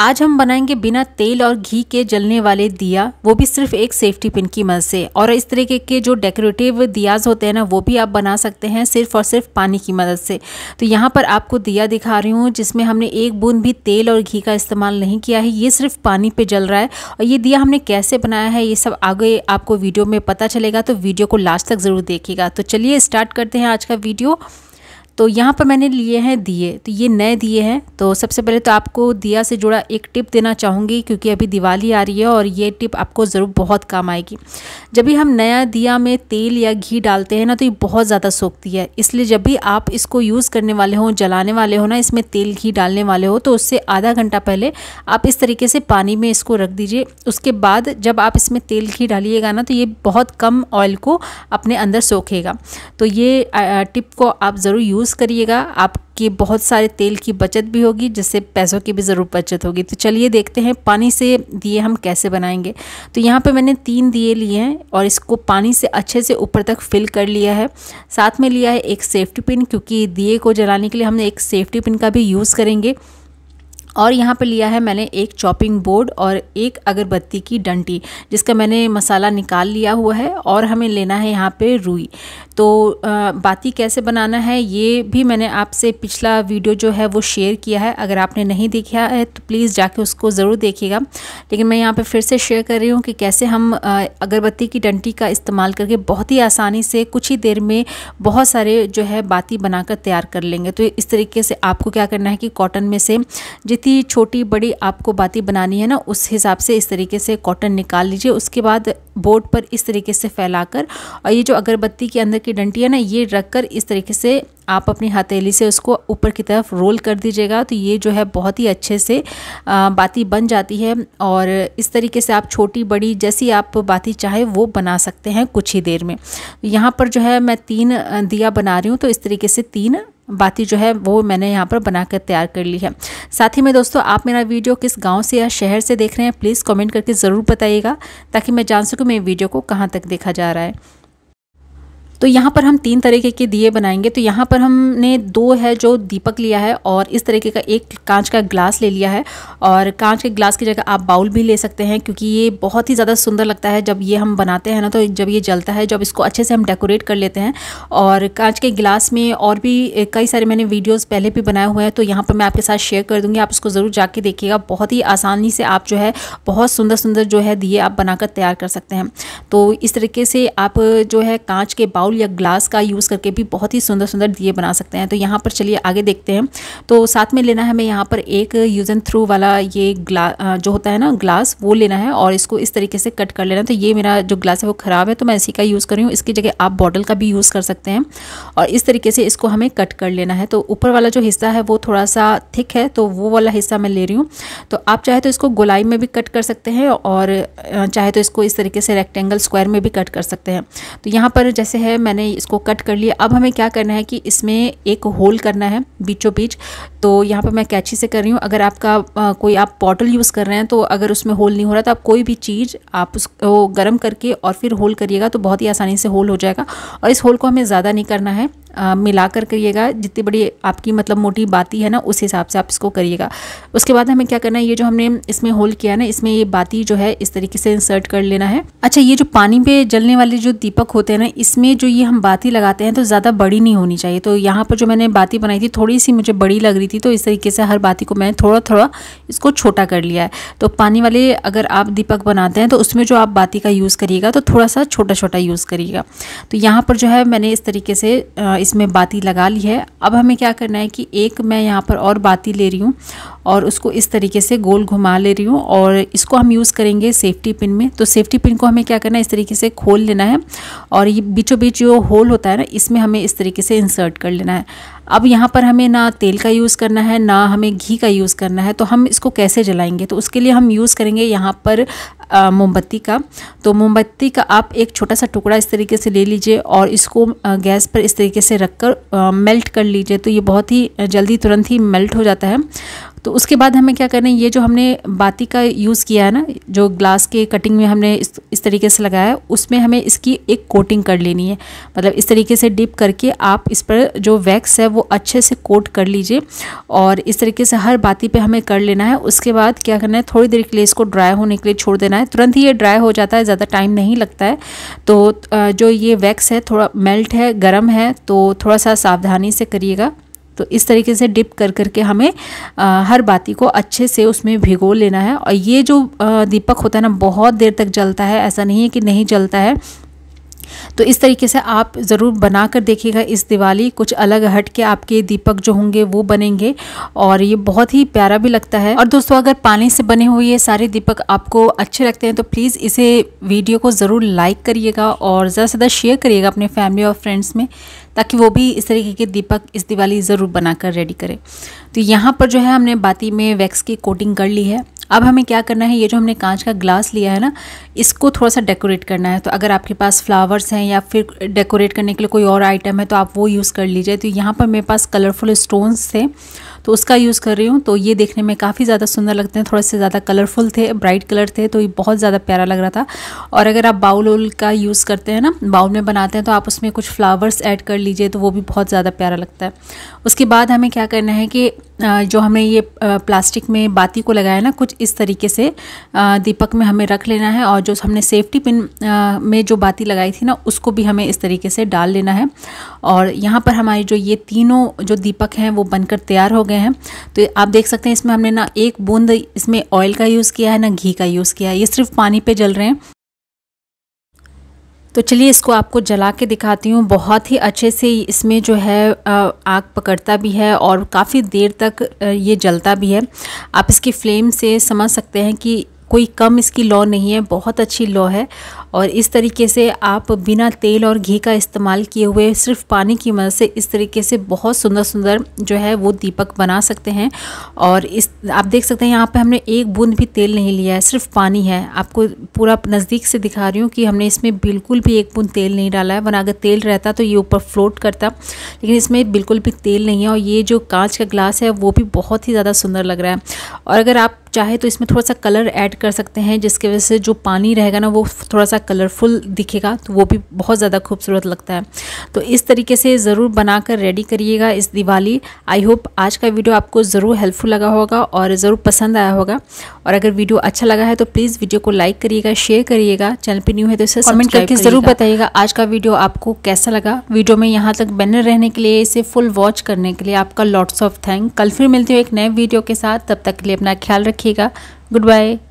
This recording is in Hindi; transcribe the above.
आज हम बनाएंगे बिना तेल और घी के जलने वाले दिया वो भी सिर्फ एक सेफ्टी पिन की मदद से और इस तरीके के जो डेकोरेटिव दियाज होते हैं ना वो भी आप बना सकते हैं सिर्फ और सिर्फ पानी की मदद से तो यहाँ पर आपको दिया दिखा रही हूँ जिसमें हमने एक बूंद भी तेल और घी का इस्तेमाल नहीं किया है ये सिर्फ पानी पर जल रहा है और ये दिया हमने कैसे बनाया है ये सब आगे आपको वीडियो में पता चलेगा तो वीडियो को लास्ट तक ज़रूर देखिएगा तो चलिए स्टार्ट करते हैं आज का वीडियो तो यहाँ पर मैंने लिए हैं दिए तो ये नए दिए हैं तो सबसे पहले तो आपको दिया से जुड़ा एक टिप देना चाहूँगी क्योंकि अभी दिवाली आ रही है और ये टिप आपको ज़रूर बहुत काम आएगी जब भी हम नया दिया में तेल या घी डालते हैं ना तो ये बहुत ज़्यादा सोखती है इसलिए जब भी आप इसको यूज़ करने वाले हों जलाने वाले हो ना इसमें तेल घी डालने वाले हो तो उससे आधा घंटा पहले आप इस तरीके से पानी में इसको रख दीजिए उसके बाद जब आप इसमें तेल घी डालिएगा ना तो ये बहुत कम ऑयल को अपने अंदर सोखेगा तो ये टिप को आप ज़रूर यूज़ यूज़ करिएगा आपकी बहुत सारे तेल की बचत भी होगी जिससे पैसों की भी ज़रूर बचत होगी तो चलिए देखते हैं पानी से दिए हम कैसे बनाएंगे तो यहाँ पे मैंने तीन दिए लिए हैं और इसको पानी से अच्छे से ऊपर तक फिल कर लिया है साथ में लिया है एक सेफ्टी पिन क्योंकि दिए को जलाने के लिए हमने एक सेफ्टी पिन का भी यूज़ करेंगे और यहाँ पे लिया है मैंने एक चॉपिंग बोर्ड और एक अगरबत्ती की डंटी जिसका मैंने मसाला निकाल लिया हुआ है और हमें लेना है यहाँ पे रुई तो बाती कैसे बनाना है ये भी मैंने आपसे पिछला वीडियो जो है वो शेयर किया है अगर आपने नहीं देखा है तो प्लीज़ जाके उसको ज़रूर देखिएगा लेकिन मैं यहाँ पर फिर से शेयर कर रही हूँ कि कैसे हम अगरबत्ती की डंटी का इस्तेमाल करके बहुत ही आसानी से कुछ ही देर में बहुत सारे जो है बाती बनाकर तैयार कर लेंगे तो इस तरीके से आपको क्या करना है कि कॉटन में से जितनी जितनी छोटी बड़ी आपको बाती बनानी है ना उस हिसाब से इस तरीके से कॉटन निकाल लीजिए उसके बाद बोर्ड पर इस तरीके से फैलाकर और ये जो अगरबत्ती के अंदर की डंटी है ना ये रखकर इस तरीके से आप अपनी हथेली से उसको ऊपर की तरफ रोल कर दीजिएगा तो ये जो है बहुत ही अच्छे से बाती बन जाती है और इस तरीके से आप छोटी बड़ी जैसी आप बाती चाहे वो बना सकते हैं कुछ ही देर में यहाँ पर जो है मैं तीन दिया बना रही हूँ तो इस तरीके से तीन बाती जो है वो मैंने यहाँ पर बनाकर तैयार कर ली है साथ ही में दोस्तों आप मेरा वीडियो किस गांव से या शहर से देख रहे हैं प्लीज़ कमेंट करके ज़रूर बताइएगा ताकि मैं जान सकूँ मेरी वीडियो को कहाँ तक देखा जा रहा है तो यहाँ पर हम तीन तरीके के दिए बनाएंगे तो यहाँ पर हमने दो है जो दीपक लिया है और इस तरीके का एक कांच का ग्लास ले लिया है और कांच के ग्लास की जगह आप बाउल भी ले सकते हैं क्योंकि ये बहुत ही ज़्यादा सुंदर लगता है जब ये हम बनाते हैं ना तो जब ये जलता है जब इसको अच्छे से हम डेकोरेट कर लेते हैं और कांच के गिलास में और भी कई सारे मैंने वीडियोज़ पहले भी बनाए हुए हैं तो यहाँ पर मैं आपके साथ शेयर कर दूँगी आप उसको ज़रूर जाके देखिएगा बहुत ही आसानी से आप जो है बहुत सुंदर सुंदर जो है दिए आप बनाकर तैयार कर सकते हैं तो इस तरीके से आप जो है कांच के बाउल बाउल या ग्लास का यूज़ करके भी बहुत ही सुंदर सुंदर दिए बना सकते हैं तो यहाँ पर चलिए आगे देखते हैं तो साथ में लेना है हमें यहाँ पर एक यूज़ एंड थ्रू वाला ये जो होता है ना ग्लास वो लेना है और इसको इस तरीके से कट कर लेना तो ये मेरा जो ग्लास है वो ख़राब है तो मैं इसी का यूज़ कर रही हूँ इसकी जगह आप बॉटल का भी यूज़ कर सकते हैं और इस तरीके से इसको हमें कट कर लेना है तो ऊपर वाला जो हिस्सा है वो थोड़ा सा थिक है तो वो वाला हिस्सा मैं ले रही हूँ तो आप चाहे तो इसको गोलाई में भी कट कर सकते हैं और चाहे तो इसको इस तरीके से रेक्टेंगल स्क्वायर में भी कट कर सकते हैं तो यहाँ पर जैसे है मैंने इसको कट कर लिया अब हमें क्या करना है कि इसमें एक होल करना है बीचों बीच तो यहाँ पर मैं कैची से कर रही हूँ अगर आपका आ, कोई आप पॉटल यूज़ कर रहे हैं तो अगर उसमें होल नहीं हो रहा तो आप कोई भी चीज़ आप उसको गर्म करके और फिर होल करिएगा तो बहुत ही आसानी से होल हो जाएगा और इस होल को हमें ज़्यादा नहीं करना है मिला कर करिएगा जितनी बड़ी आपकी मतलब मोटी बाती है ना उस हिसाब से आप इसको करिएगा उसके बाद हमें क्या करना है ये जो हमने इसमें होल किया ना इसमें ये बाती जो है इस तरीके से इंसर्ट कर लेना है अच्छा ये जो पानी पे जलने वाले जो दीपक होते हैं ना इसमें जो ये हम बाती लगाते हैं तो ज़्यादा बड़ी नहीं होनी चाहिए तो यहाँ पर जो मैंने बाती बनाई थी थोड़ी सी मुझे बड़ी लग रही थी तो इस तरीके से हर बाती को मैंने थोड़ा थोड़ा इसको छोटा कर लिया है तो पानी वाले अगर आप दीपक बनाते हैं तो उसमें जो आप बाती का यूज़ करिएगा तो थोड़ा सा छोटा छोटा यूज़ करिएगा तो यहाँ पर जो है मैंने इस तरीके से इसमें बाती लगा ली है अब हमें क्या करना है कि एक मैं यहाँ पर और बाती ले रही हूँ और उसको इस तरीके से गोल घुमा ले रही हूँ और इसको हम यूज़ करेंगे सेफ्टी पिन में तो सेफ्टी पिन को हमें क्या करना है इस तरीके से खोल लेना है और ये बीचों बीच जो होल होता है ना इसमें हमें इस तरीके से इंसर्ट कर लेना है अब यहाँ पर हमें ना तेल का यूज़ करना है ना हमें घी का यूज़ करना है तो हम इसको कैसे जलाएंगे तो उसके लिए हम यूज़ करेंगे यहाँ पर मोमबत्ती का तो मोमबत्ती का आप एक छोटा सा टुकड़ा इस तरीके से ले लीजिए और इसको गैस पर इस तरीके से रख कर मेल्ट कर लीजिए तो ये बहुत ही जल्दी तुरंत ही मेल्ट हो जाता है तो उसके बाद हमें क्या करना है ये जो हमने बाती का यूज़ किया है ना जो ग्लास के कटिंग में हमने इस इस तरीके से लगाया है उसमें हमें इसकी एक कोटिंग कर लेनी है मतलब इस तरीके से डिप करके आप इस पर जो वैक्स है वो अच्छे से कोट कर लीजिए और इस तरीके से हर बाती पे हमें कर लेना है उसके बाद क्या करना है थोड़ी देर के लिए इसको ड्राई होने के लिए छोड़ देना है तुरंत ही ये ड्राई हो जाता है ज़्यादा टाइम नहीं लगता है तो जो ये वैक्स है थोड़ा मेल्ट है गर्म है तो थोड़ा सा सावधानी से करिएगा तो इस तरीके से डिप कर करके हमें आ, हर बाती को अच्छे से उसमें भिगो लेना है और ये जो आ, दीपक होता है ना बहुत देर तक जलता है ऐसा नहीं है कि नहीं जलता है तो इस तरीके से आप ज़रूर बना कर देखिएगा इस दिवाली कुछ अलग हट के आपके दीपक जो होंगे वो बनेंगे और ये बहुत ही प्यारा भी लगता है और दोस्तों अगर पानी से बने हुए ये सारे दीपक आपको अच्छे लगते हैं तो प्लीज़ इसे वीडियो को ज़रूर लाइक करिएगा और ज़्यादा से ज़्यादा शेयर करिएगा अपने फैमिली और फ्रेंड्स में ताकि वो भी इस तरीके के दीपक इस दिवाली ज़रूर बनाकर रेडी करें तो यहाँ पर जो है हमने बाती में वैक्स की कोटिंग कर ली है अब हमें क्या करना है ये जो हमने कांच का ग्लास लिया है ना इसको थोड़ा सा डेकोरेट करना है तो अगर आपके पास फ्लावर्स हैं या फिर डेकोरेट करने के लिए कोई और आइटम है तो आप वो यूज़ कर लीजिए तो यहाँ पर मेरे पास कलरफुल स्टोन्स थे तो उसका यूज़ कर रही हूँ तो ये देखने में काफ़ी ज़्यादा सुंदर लगते हैं थोड़े से ज़्यादा कलरफुल थे ब्राइट कलर थे तो ये बहुत ज़्यादा प्यारा लग रहा था और अगर आप बाउल उल का यूज़ करते हैं ना बाउल में बनाते हैं तो आप उसमें कुछ फ्लावर्स ऐड कर लीजिए तो वो भी बहुत ज़्यादा प्यारा लगता है उसके बाद हमें क्या करना है कि जो हमने ये प्लास्टिक में बाती को लगाया ना कुछ इस तरीके से दीपक में हमें रख लेना है और जो हमने सेफ्टी पिन में जो बाती लगाई थी ना उसको भी हमें इस तरीके से डाल लेना है और यहाँ पर हमारी जो ये तीनों जो दीपक हैं वो बनकर तैयार हो गए हैं तो आप देख सकते हैं इसमें हमने ना एक बूंद इसमें ऑयल का यूज़ किया है ना घी का यूज़ किया है ये सिर्फ पानी पे जल रहे हैं तो चलिए इसको आपको जला के दिखाती हूँ बहुत ही अच्छे से इसमें जो है आग पकड़ता भी है और काफ़ी देर तक ये जलता भी है आप इसकी फ्लेम से समझ सकते हैं कि कोई कम इसकी लॉ नहीं है बहुत अच्छी लॉ है और इस तरीके से आप बिना तेल और घी का इस्तेमाल किए हुए सिर्फ पानी की मदद से इस तरीके से बहुत सुंदर सुंदर जो है वो दीपक बना सकते हैं और इस आप देख सकते हैं यहाँ पे हमने एक बूंद भी तेल नहीं लिया है सिर्फ पानी है आपको पूरा नज़दीक से दिखा रही हूँ कि हमने इसमें बिल्कुल भी एक बूंद तेल नहीं डाला है वरना अगर तेल रहता तो ये ऊपर फ्लोट करता लेकिन इसमें बिल्कुल भी तेल नहीं है और ये जो कांच का ग्लास है वो भी बहुत ही ज़्यादा सुंदर लग रहा है और अगर आप चाहे तो इसमें थोड़ा सा कलर ऐड कर सकते हैं जिसकी वजह से जो पानी रहेगा ना वो थोड़ा सा कलरफुल दिखेगा तो वो भी बहुत ज़्यादा खूबसूरत लगता है तो इस तरीके से ज़रूर बनाकर रेडी करिएगा इस दिवाली आई होप आज का वीडियो आपको ज़रूर हेल्पफुल लगा होगा और ज़रूर पसंद आया होगा और अगर वीडियो अच्छा लगा है तो प्लीज़ वीडियो को लाइक करिएगा शेयर करिएगा चैनल पर न्यू है तो इसे कमेंट करके ज़रूर बताइएगा आज का वीडियो आपको कैसा लगा वीडियो में यहाँ तक बैनर रहने के लिए इसे फुल वॉच करने के लिए आपका लॉट्स ऑफ थैंक कल फिर मिलते हो एक नए वीडियो के साथ तब तक के लिए अपना ख्याल रखिएगा गुड बाय